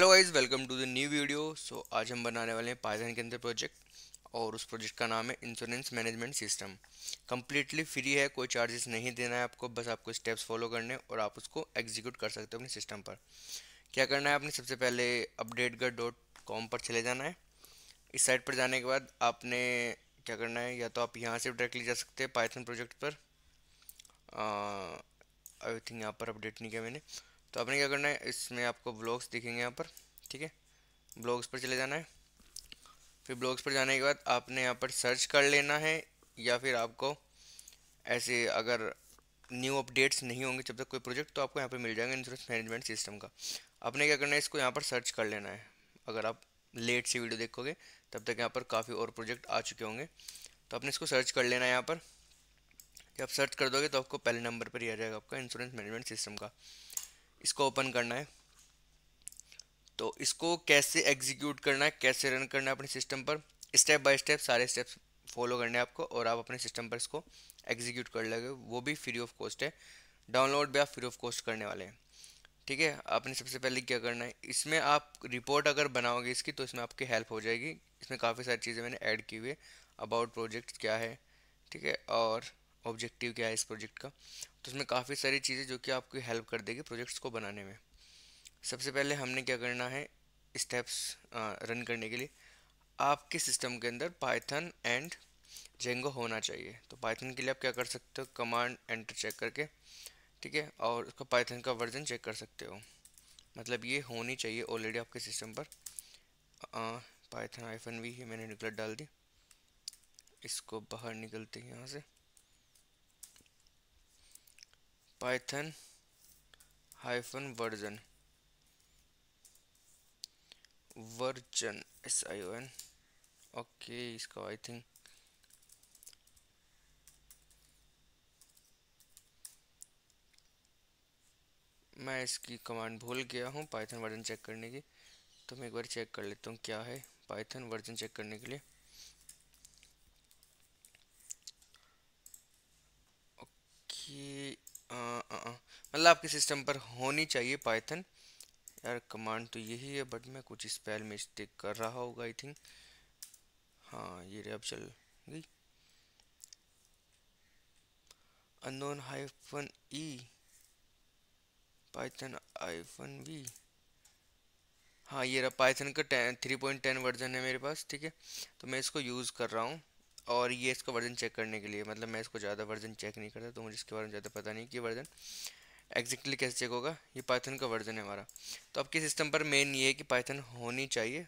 hello guys welcome to the new video so आज हम बनाने वाले हैं पाइथन के अंदर प्रोजेक्ट और उस प्रोजेक्ट का नाम है insurance management system completely free है कोई चार्जेस नहीं देना है आपको बस आपको स्टेप्स फॉलो करने और आप उसको एग्जीक्यूट कर सकते हो अपने सिस्टम पर क्या करना है आपने सबसे पहले अपडेटगर डॉट कॉम पर चले जाना है इस साइट पर जाने के बाद आपने क्या करना है या तो आप यहाँ से डायरेक्टली जा सकते हैं पाइथन प्रोजेक्ट पर आई uh, थिंक यहाँ पर अपडेट नहीं किया मैंने तो आपने क्या करना है इसमें आपको ब्लॉग्स दिखेंगे यहाँ पर ठीक है ब्लॉग्स पर चले जाना है फिर ब्लॉग्स पर जाने के बाद आपने यहाँ पर सर्च कर लेना है या फिर आपको ऐसे अगर न्यू अपडेट्स नहीं होंगे जब तक कोई प्रोजेक्ट तो आपको यहाँ पर मिल जाएगा इंश्योरेंस मैनेजमेंट सिस्टम का आपने क्या करना है इसको यहाँ पर सर्च कर लेना है अगर आप लेट से वीडियो देखोगे तब तक यहाँ पर काफ़ी और प्रोजेक्ट आ चुके होंगे तो आपने इसको सर्च कर लेना है यहाँ पर जब सर्च कर दोगे तो आपको पहले नंबर पर ही आ जाएगा आपका इंश्योरेंस मैनेजमेंट सिस्टम का इसको ओपन करना है तो इसको कैसे एग्जीक्यूट करना है कैसे रन करना है अपने सिस्टम पर स्टेप बाय स्टेप सारे स्टेप्स फॉलो करने हैं आपको और आप अपने सिस्टम पर इसको एग्जीक्यूट कर लेंगे वो भी फ्री ऑफ कॉस्ट है डाउनलोड भी आप फ्री ऑफ कॉस्ट करने वाले हैं ठीक है आपने सबसे पहले क्या करना है इसमें आप रिपोर्ट अगर बनाओगे इसकी तो इसमें आपकी हेल्प हो जाएगी इसमें काफ़ी सारी चीज़ें मैंने ऐड की हुई है अबाउट प्रोजेक्ट क्या है ठीक है और ऑब्जेक्टिव क्या है इस प्रोजेक्ट का तो उसमें काफ़ी सारी चीज़ें जो कि आपकी हेल्प कर देगी प्रोजेक्ट्स को बनाने में सबसे पहले हमने क्या करना है स्टेप्स रन करने के लिए आपके सिस्टम के अंदर पाइथन एंड जेंगो होना चाहिए तो पाइथन के लिए आप क्या कर सकते हो कमांड एंटर चेक करके ठीक है और उसका पाइथन का वर्जन चेक कर सकते हो मतलब ये होनी चाहिए ऑलरेडी आपके सिस्टम पर पाइथन आईफन भी मैंने निकल डाल दी इसको बाहर निकलते हैं यहाँ से python hyphen version version s i o n okay इसका आई थिंक मैं इसकी कमांड भूल गया हूँ पाइथन वर्जन चेक करने की तो मैं एक बार चेक कर लेता हूँ क्या है पाइथन वर्जन चेक करने के लिए इनशाला आपके सिस्टम पर होनी चाहिए पाइथन यार कमांड तो यही है बट मैं कुछ स्पेल मिस्टेक कर रहा होगा आई थिंक हाँ ये अब चल गई अनोन hyphen E Python hyphen V हाँ ये रहा पाइथन का ten three point ten version है मेरे पास ठीक है तो मैं इसको यूज़ कर रहा हूँ और ये इसका वर्ज़न चेक करने के लिए मतलब मैं इसको ज़्यादा वर्ज़न चेक नहीं करता तो मुझे इसके बारे में ज़्यादा पता नहीं कि वर्ज़न एग्जैक्टली कैसे चेक होगा ये पाइथन का वर्जन है हमारा तो आपके सिस्टम पर मेन ये है कि पाइथन होनी चाहिए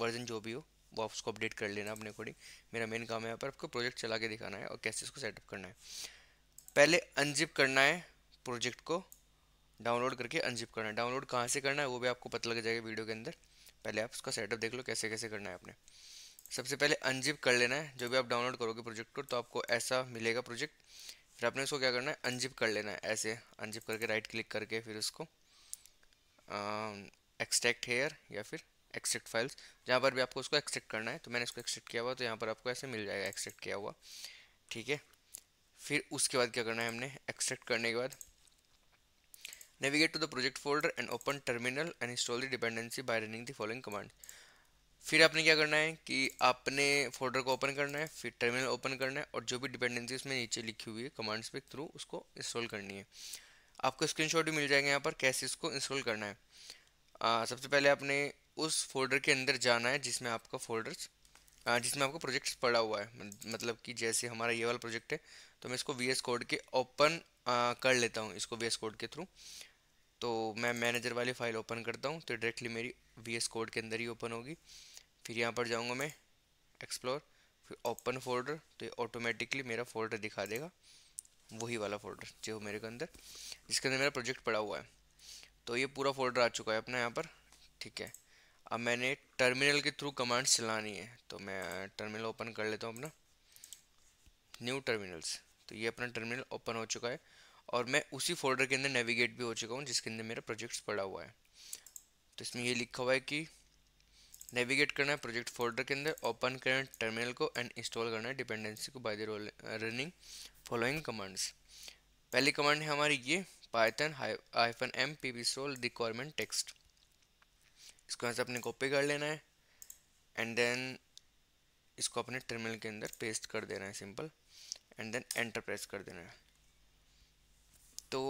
वर्जन जो भी हो वो आप उसको अपडेट कर लेना अपने अकॉर्डिंग मेरा मेन काम है यहाँ पर आपको प्रोजेक्ट चला के दिखाना है और कैसे इसको सेटअप करना है पहले अनजिप करना है प्रोजेक्ट को डाउनलोड करके अनजिप करना है डाउनलोड कहाँ से करना है वो भी आपको पता लग जाएगा वीडियो के अंदर पहले आप उसका सेटअप देख लो कैसे कैसे करना है आपने सबसे पहले अनजिप कर लेना है जो भी आप डाउनलोड करोगे प्रोजेक्ट को तो आपको ऐसा मिलेगा प्रोजेक्ट फिर आपने उसको क्या करना है अनजिप कर लेना है ऐसे अनजिप करके राइट क्लिक करके फिर उसको एक्सट्रैक्ट हेयर या फिर एक्सट्रैक्ट फाइल्स जहाँ पर भी आपको उसको एक्सट्रैक्ट करना है तो मैंने इसको एक्सट्रैक्ट किया हुआ तो यहाँ पर आपको ऐसे मिल जाएगा एक्सट्रैक्ट किया हुआ ठीक है फिर उसके बाद क्या करना है हमने एक्सट्रैक्ट करने के बाद navigate to the project folder and open terminal and install the dependency by running the following command फिर आपने क्या करना है कि आपने फोल्डर को ओपन करना है फिर टर्मिनल ओपन करना है और जो भी डिपेंडेंसी उसमें नीचे लिखी हुई है कमांड्स के थ्रू उसको इंस्टॉल करनी है आपको स्क्रीनशॉट भी मिल जाएगा यहाँ पर कैसे इसको इंस्टॉल करना है आ, सबसे पहले आपने उस फोल्डर के अंदर जाना है जिसमें आपका फोल्डर्स जिसमें आपका प्रोजेक्ट पड़ा हुआ है मतलब कि जैसे हमारा ये वाला प्रोजेक्ट है तो मैं इसको वी कोड के ओपन कर लेता हूँ इसको वी कोड के थ्रू तो मैं मैनेजर वाली फ़ाइल ओपन करता हूँ तो डायरेक्टली मेरी वी कोड के अंदर ही ओपन होगी फिर यहाँ पर जाऊँगा मैं एक्सप्लोर फिर ओपन फोल्डर तो ये ऑटोमेटिकली मेरा फोल्डर दिखा देगा वही वाला फोल्डर जो मेरे के अंदर जिसके अंदर मेरा प्रोजेक्ट पड़ा हुआ है तो ये पूरा फोल्डर आ चुका है अपना यहाँ पर ठीक है अब मैंने टर्मिनल के थ्रू कमांड्स चलानी है तो मैं टर्मिनल ओपन कर लेता हूँ अपना न्यू टर्मिनल्स तो ये अपना टर्मिनल ओपन हो चुका है और मैं उसी फोल्डर के अंदर नेविगेट भी हो चुका हूँ जिसके अंदर मेरा प्रोजेक्ट्स पड़ा हुआ है तो इसमें ये लिखा हुआ है कि नेविगेट करना है प्रोजेक्ट फोल्डर के अंदर ओपन करना है टर्मिनल को एंड इंस्टॉल करना है डिपेंडेंसी को by the running following commands पहली कमांड है हमारी ये Python hyphen M P V सोल रिक्वायरमेंट टेक्स्ट इसको यहाँ से अपने कॉपी कर लेना है एंड देन इसको अपने टर्मिनल के अंदर पेस्ट कर देना है simple and then enter press कर देना है तो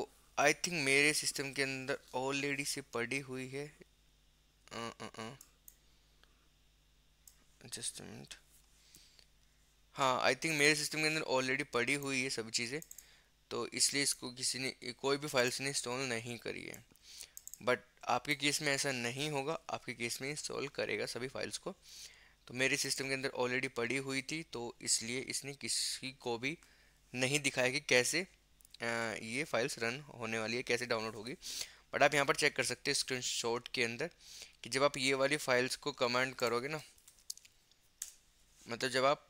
आई थिंक मेरे सिस्टम के अंदर ऑलरेडी से पड़ी हुई है आ, आ, आ, जस्ट मिनट हाँ आई थिंक मेरे सिस्टम के अंदर ऑलरेडी पड़ी हुई है सभी चीज़ें तो इसलिए इसको किसी ने कोई भी फाइल्स ने इंस्टॉल नहीं करी है बट आपके केस में ऐसा नहीं होगा आपके केस में इंस्टॉल करेगा सभी फाइल्स को तो मेरे सिस्टम के अंदर ऑलरेडी पड़ी हुई थी तो इसलिए इसने किसी को भी नहीं दिखाया कि कैसे ये फाइल्स रन होने वाली है कैसे डाउनलोड होगी बट आप यहाँ पर चेक कर सकते हैं स्क्रीन के अंदर कि जब आप ये वाली फाइल्स को कमेंट करोगे ना मतलब जब आप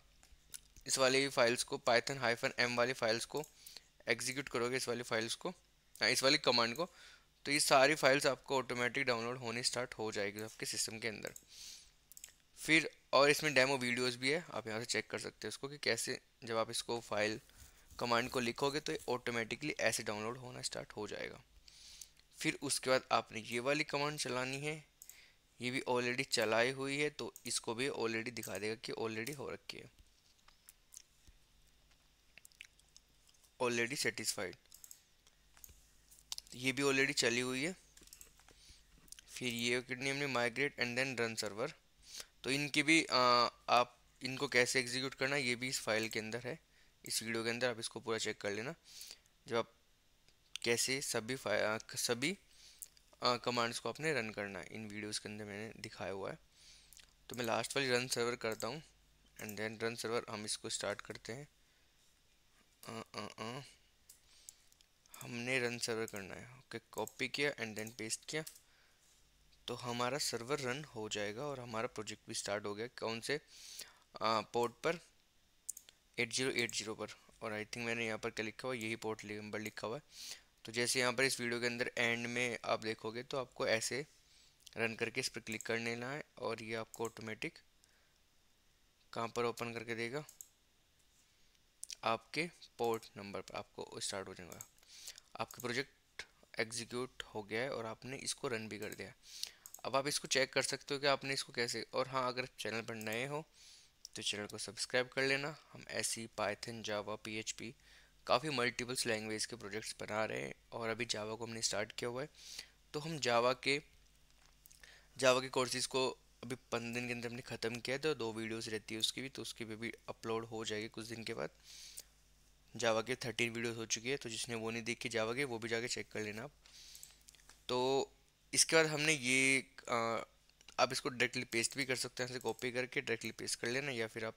इस वाली फाइल्स को पाइथन हाइफन एम वाली फाइल्स को एग्जीक्यूट करोगे इस वाली फाइल्स को इस वाली कमांड को तो ये सारी फाइल्स आपको ऑटोमेटिक डाउनलोड होनी स्टार्ट हो जाएगी आपके सिस्टम के अंदर फिर और इसमें डेमो वीडियोस भी है आप यहाँ से चेक कर सकते हैं उसको कि कैसे जब आप इसको फाइल कमांड को लिखोगे तो ये ऑटोमेटिकली ऐसे डाउनलोड होना स्टार्ट हो जाएगा फिर उसके बाद आपने ये वाली कमांड चलानी है ये भी ऑलरेडी चलाई हुई है तो इसको भी ऑलरेडी दिखा देगा कि ऑलरेडी हो रखी है ऑलरेडी सेटिस्फाइड ये भी ऑलरेडी चली हुई है फिर ये किडनी हमने migrate and then run server तो इनकी भी आ, आप इनको कैसे एग्जीक्यूट करना ये भी इस फाइल के अंदर है इस वीडियो के अंदर आप इसको पूरा चेक कर लेना जब आप कैसे सभी सभी कमांड्स को आपने रन करना है इन वीडियोस के अंदर मैंने दिखाया हुआ है तो मैं लास्ट वाली रन सर्वर करता हूँ एंड देन रन सर्वर हम इसको स्टार्ट करते हैं आ, आ, आ, हमने रन सर्वर करना है ओके कॉपी किया एंड देन पेस्ट किया तो हमारा सर्वर रन हो जाएगा और हमारा प्रोजेक्ट भी स्टार्ट हो गया कौन से पोर्ट पर 8080 पर और आई थिंक मैंने यहाँ पर क्या लिखा हुआ यही पोर्ट नंबर लिखा हुआ है तो जैसे यहाँ पर इस वीडियो के अंदर एंड में आप देखोगे तो आपको ऐसे रन करके इस पर क्लिक कर लेना है और ये आपको ऑटोमेटिक कहाँ पर ओपन करके देगा आपके पोर्ट नंबर पर आपको स्टार्ट हो जाएगा आपके प्रोजेक्ट एग्जीक्यूट हो गया है और आपने इसको रन भी कर दिया अब आप इसको चेक कर सकते हो कि आपने इसको कैसे और हाँ अगर चैनल पर नए हो तो चैनल को सब्सक्राइब कर लेना हम ऐसी पाइथन जावा पीएचपी काफ़ी मल्टीपल्स लैंग्वेज के प्रोजेक्ट्स बना रहे हैं और अभी जावा को हमने स्टार्ट किया हुआ है तो हम जावा के जावा के कोर्सेज को अभी पंद्रह दिन के अंदर हमने ख़त्म किया है तो दो वीडियोस रहती है उसकी भी तो उसकी भी, भी अपलोड हो जाएगी कुछ दिन के बाद जावा के थर्टीन वीडियोज़ हो चुकी है तो जिसने वो नहीं देखी जावा के वो भी जाके चेक कर लेना आप तो इसके बाद हमने ये आप इसको डायरेक्टली पेस्ट भी कर सकते हैं कॉपी करके डायरेक्टली पेस्ट कर लेना या फिर आप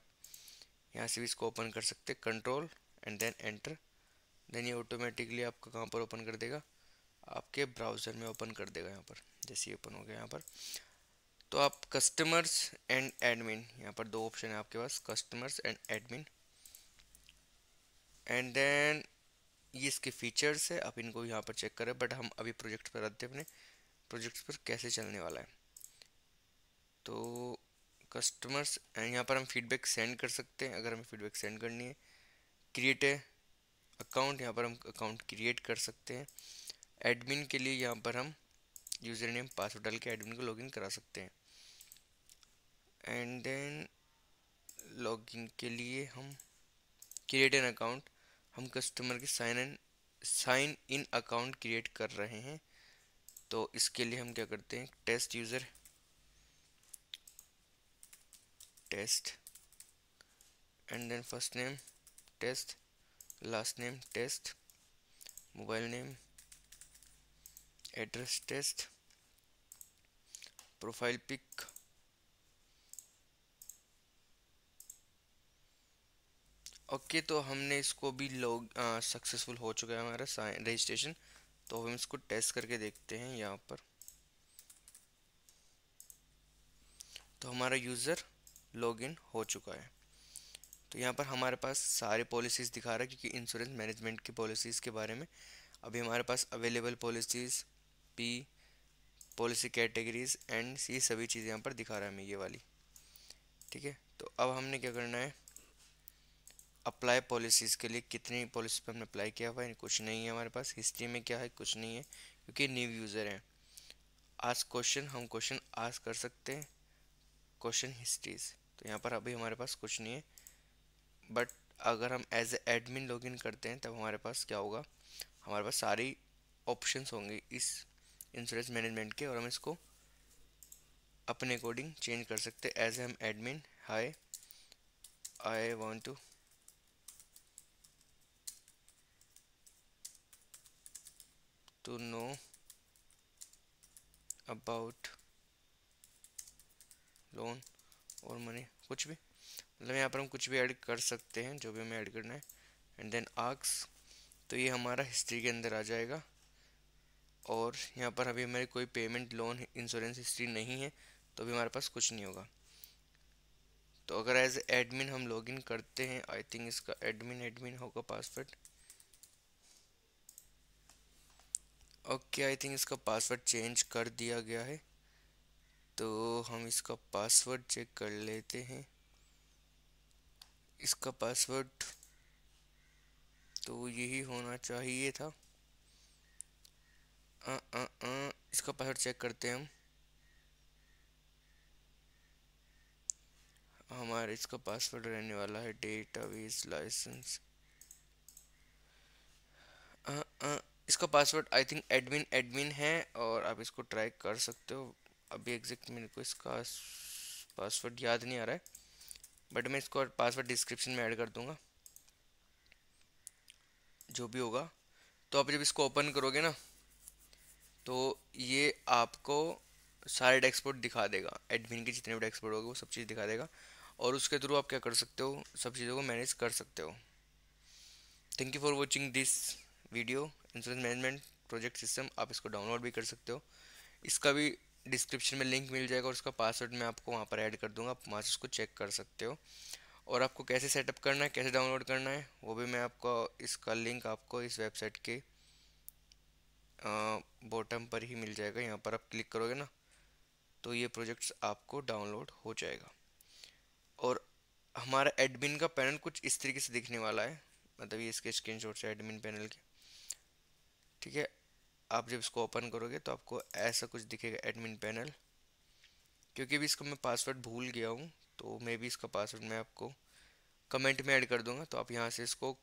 यहाँ से भी इसको ओपन कर सकते हैं control and then enter then ये ऑटोमेटिकली आपका कहाँ पर ओपन कर देगा आपके ब्राउज़र में ओपन कर देगा यहाँ पर जैसे ही ओपन हो गया यहाँ पर तो आप कस्टमर्स एंड एडमिन यहाँ पर दो ऑप्शन है आपके पास customers and admin and then ये इसके फीचर्स है आप इनको यहाँ पर चेक करें बट हम अभी प्रोजेक्ट पर आते अपने प्रोजेक्ट पर कैसे चलने वाला है तो कस्टमर्स यहाँ पर हम फीडबैक सेंड कर सकते हैं अगर हमें फीडबैक सेंड करनी है क्रिएट अकाउंट यहाँ पर हम अकाउंट क्रिएट कर सकते हैं एडमिन के लिए यहाँ पर हम यूज़र नेम पासवर्ड डाल के एडमिन को लॉगिन करा सकते हैं एंड देन लॉगिन के लिए हम क्रिएट एन अकाउंट हम कस्टमर के sign in sign in account create कर रहे हैं तो इसके लिए हम क्या करते हैं test user test and then first name test last name test mobile name address test profile pic okay तो हमने इसको भी लॉग सक्सेसफुल हो चुका है हमारा रजिस्ट्रेशन तो हम इसको टेस्ट करके देखते हैं यहाँ पर तो हमारा यूज़र लॉगिन हो चुका है तो यहाँ पर हमारे पास सारे पॉलिसीज़ दिखा रहा है क्योंकि इंश्योरेंस मैनेजमेंट की पॉलिसीज़ के बारे में अभी हमारे पास available policies P policy categories and सी सभी चीज़ें यहाँ पर दिखा रहा है हमें ये वाली ठीक है तो अब हमने क्या करना है अप्लाई पॉलिसीज़ के लिए कितनी पॉलिसी पर हमने अप्लाई किया हुआ है कुछ नहीं है हमारे पास हिस्ट्री में क्या है कुछ नहीं है क्योंकि न्यू यूज़र हैं आज क्वेश्चन हम क्वेश्चन आज कर सकते हैं क्वेश्चन हिस्ट्रीज़ तो यहाँ पर अभी हमारे पास कुछ नहीं है बट अगर हम एज एडमिन लॉगिन करते हैं तब हमारे पास क्या होगा हमारे पास सारी ऑप्शंस होंगे इस इंश्योरेंस मैनेजमेंट के और हम इसको अपने अकॉर्डिंग चेंज कर सकते हैं as M admin hi I want to to know about loan और मनी कुछ भी मतलब यहाँ पर हम कुछ भी ऐड कर सकते हैं जो भी हमें ऐड करना है एंड देन आर्क्स तो ये हमारा हिस्ट्री के अंदर आ जाएगा और यहाँ पर अभी हमारी कोई पेमेंट लोन इंश्योरेंस हिस्ट्री नहीं है तो भी हमारे पास कुछ नहीं होगा तो अगर एज एडमिन हम लॉगिन करते हैं आई थिंक इसका एडमिन एडमिन होगा पासवर्ड ओके आई थिंक इसका पासवर्ड चेंज कर दिया गया है तो हम इसका पासवर्ड चेक कर लेते हैं इसका पासवर्ड तो यही होना चाहिए था आ, आ, आ, इसका पासवर्ड चेक करते हैं हम हमारा इसका पासवर्ड रहने वाला है डेटाबेस लाइसेंस इसका password I think admin admin है और आप इसको ट्राई कर सकते हो अभी एग्जैक्ट मेरे को इसका पासवर्ड याद नहीं आ रहा है बट मैं इसको पासवर्ड डिस्क्रिप्शन में ऐड कर दूंगा जो भी होगा तो आप जब इसको ओपन करोगे ना तो ये आपको सारे डेस्कपोर्ट दिखा देगा एडमिन के जितने भी डेस्कपोर्ट होंगे वो सब चीज़ दिखा देगा और उसके थ्रू आप क्या कर सकते हो सब चीज़ों को मैनेज कर सकते हो thank you for watching this video insurance management project system आप इसको डाउनलोड भी कर सकते हो इसका भी डिस्क्रिप्शन में लिंक मिल जाएगा और उसका पासवर्ड मैं आपको वहाँ पर ऐड कर दूँगा आप वहाँ से उसको चेक कर सकते हो और आपको कैसे सेटअप करना है कैसे डाउनलोड करना है वो भी मैं आपको इसका लिंक आपको इस वेबसाइट के बॉटम पर ही मिल जाएगा यहाँ पर आप क्लिक करोगे ना तो ये प्रोजेक्ट्स आपको डाउनलोड हो जाएगा और हमारा एडमिन का पैनल कुछ इस तरीके से दिखने वाला है मतलब ये इसके स्क्रीन से एडमिन पैनल के ठीक है आप जब इसको ओपन करोगे तो आपको ऐसा कुछ दिखेगा एडमिन पैनल क्योंकि अभी इसका मैं पासवर्ड भूल गया हूँ तो मे भी इसका पासवर्ड मैं आपको कमेंट में ऐड कर दूंगा तो आप यहाँ से इसको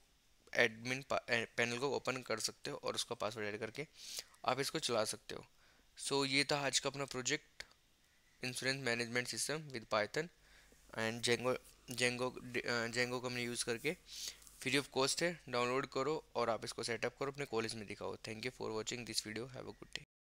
एडमिन पैनल eh, को ओपन कर सकते हो और उसका पासवर्ड ऐड करके आप इसको चला सकते हो सो so, ये था आज का अपना project insurance management system with Python and Django Django Django को हमने यूज़ करके फ्री ऑफ कॉस्ट है डाउनलोड करो और आप इसको सेटअप करो अपने कॉलेज में दिखाओ thank you for watching this video have a good day